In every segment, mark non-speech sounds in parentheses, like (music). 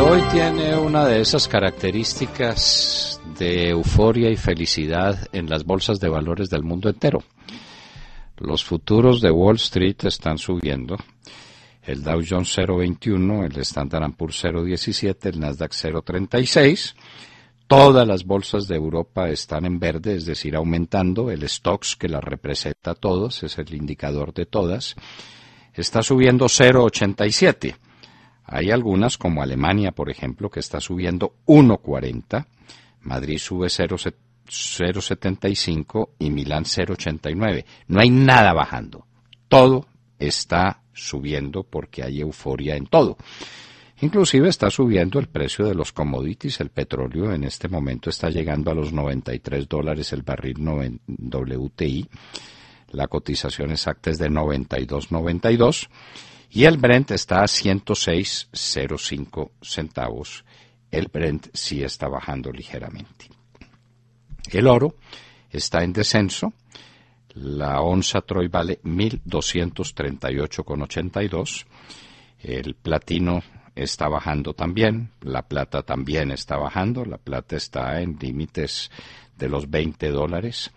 hoy tiene una de esas características de euforia y felicidad en las bolsas de valores del mundo entero. Los futuros de Wall Street están subiendo. El Dow Jones 0.21, el Standard Poor's 0.17, el Nasdaq 0.36. Todas las bolsas de Europa están en verde, es decir, aumentando. El Stocks, que la representa a todos, es el indicador de todas, está subiendo 0.87 hay algunas, como Alemania, por ejemplo, que está subiendo 1,40, Madrid sube 0,75 y Milán 0,89. No hay nada bajando. Todo está subiendo porque hay euforia en todo. Inclusive está subiendo el precio de los commodities, el petróleo en este momento está llegando a los 93 dólares el barril WTI, la cotización exacta es de 92.92 y el Brent está a 106.05 centavos. El Brent sí está bajando ligeramente. El oro está en descenso. La onza Troy vale 1238,82. El platino está bajando también. La plata también está bajando. La plata está en límites de los 20 dólares.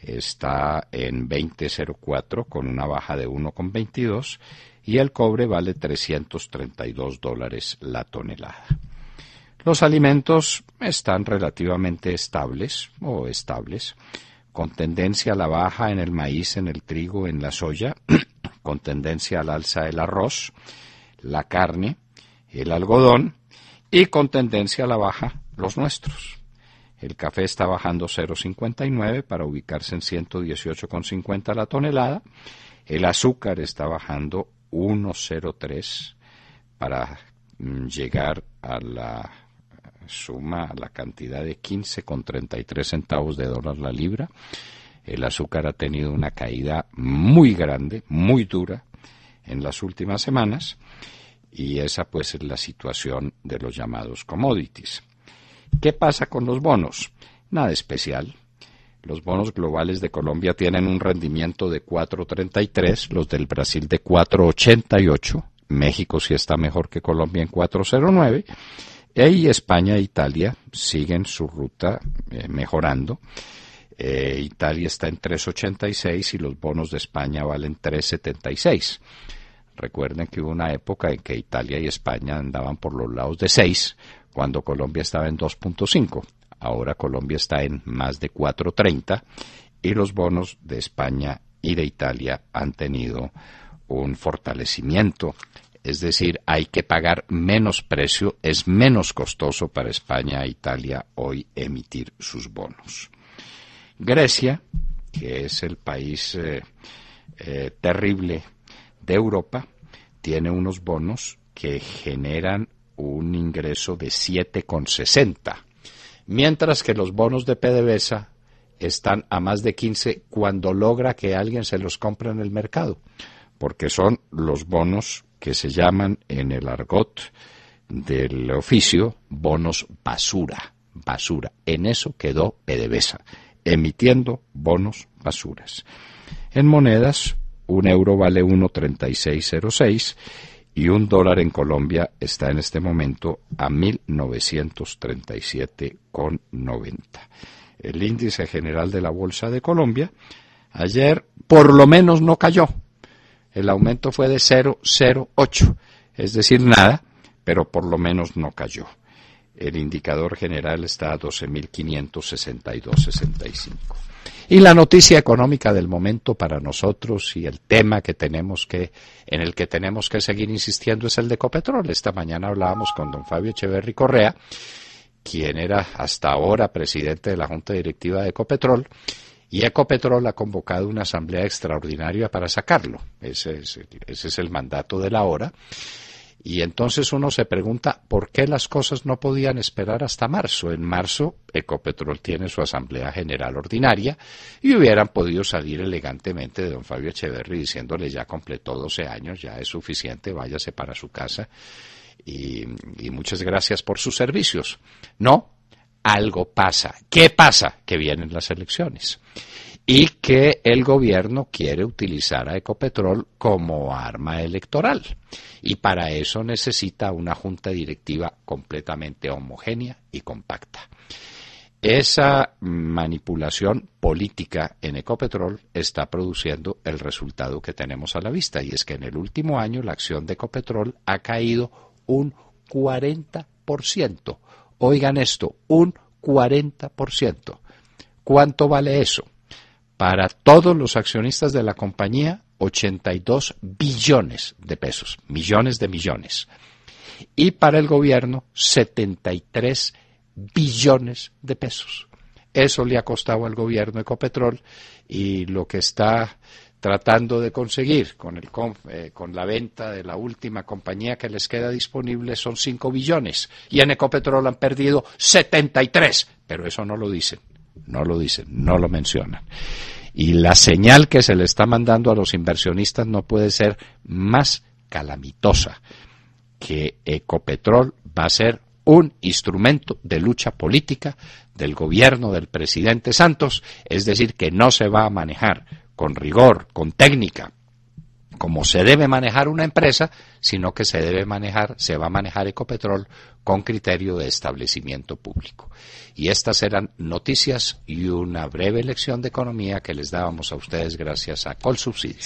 Está en 20.04 con una baja de 1,22 y el cobre vale 332 dólares la tonelada. Los alimentos están relativamente estables o estables, con tendencia a la baja en el maíz, en el trigo, en la soya, (clears throat) con tendencia al alza el arroz, la carne, el algodón y con tendencia a la baja los nuestros. El café está bajando 0,59 para ubicarse en 118,50 la tonelada. El azúcar está bajando 103 para mm, llegar a la suma, a la cantidad de 15,33 centavos de dólar la libra. El azúcar ha tenido una caída muy grande, muy dura en las últimas semanas y esa pues es la situación de los llamados commodities. ¿Qué pasa con los bonos? Nada especial, los bonos globales de Colombia tienen un rendimiento de 4.33, los del Brasil de 4.88, México sí está mejor que Colombia en 4.09, e y España e Italia siguen su ruta eh, mejorando. Eh, Italia está en 3.86 y los bonos de España valen 3.76. Recuerden que hubo una época en que Italia y España andaban por los lados de 6 cuando Colombia estaba en 2.5. Ahora Colombia está en más de 4.30 y los bonos de España y de Italia han tenido un fortalecimiento. Es decir, hay que pagar menos precio, es menos costoso para España e Italia hoy emitir sus bonos. Grecia, que es el país eh, eh, terrible de Europa, tiene unos bonos que generan un ingreso de 7,60 mientras que los bonos de PDVSA están a más de 15 cuando logra que alguien se los compre en el mercado, porque son los bonos que se llaman en el argot del oficio bonos basura, basura. En eso quedó PDVSA, emitiendo bonos basuras. En monedas, un euro vale 1.3606 y un dólar en Colombia está en este momento a 1937,90. El índice general de la Bolsa de Colombia ayer por lo menos no cayó. El aumento fue de 0,08, es decir, nada, pero por lo menos no cayó. El indicador general está a 12.562,65. Y la noticia económica del momento para nosotros y el tema que tenemos que, en el que tenemos que seguir insistiendo es el de Ecopetrol. Esta mañana hablábamos con don Fabio Echeverry Correa, quien era hasta ahora presidente de la Junta Directiva de Ecopetrol, y Ecopetrol ha convocado una asamblea extraordinaria para sacarlo. Ese es, ese es el mandato de la hora. Y entonces uno se pregunta por qué las cosas no podían esperar hasta marzo. En marzo, Ecopetrol tiene su Asamblea General Ordinaria y hubieran podido salir elegantemente de don Fabio Echeverri diciéndole ya completó 12 años, ya es suficiente, váyase para su casa y, y muchas gracias por sus servicios. No, algo pasa. ¿Qué pasa? Que vienen las elecciones y que el gobierno quiere utilizar a Ecopetrol como arma electoral. Y para eso necesita una junta directiva completamente homogénea y compacta. Esa manipulación política en Ecopetrol está produciendo el resultado que tenemos a la vista, y es que en el último año la acción de Ecopetrol ha caído un 40%. Oigan esto, un 40%. ¿Cuánto vale eso? para todos los accionistas de la compañía 82 billones de pesos, millones de millones. Y para el gobierno 73 billones de pesos. Eso le ha costado al gobierno Ecopetrol y lo que está tratando de conseguir eh, con, la venta de la última compañía que les queda disponible son 5 billones y en Ecopetrol han perdido 73, pero eso no lo dicen. No lo dicen, no lo mencionan. Y la señal que se le está mandando a los inversionistas no puede ser más calamitosa que Ecopetrol va a ser un instrumento de lucha política del gobierno del presidente Santos, es decir, que no se va a manejar con rigor, con técnica, como se debe manejar una empresa, sino que se debe manejar, se va a manejar Ecopetrol con criterio de establecimiento público. Y estas eran noticias y una breve lección de economía que les dábamos a ustedes gracias a Colsubsidio.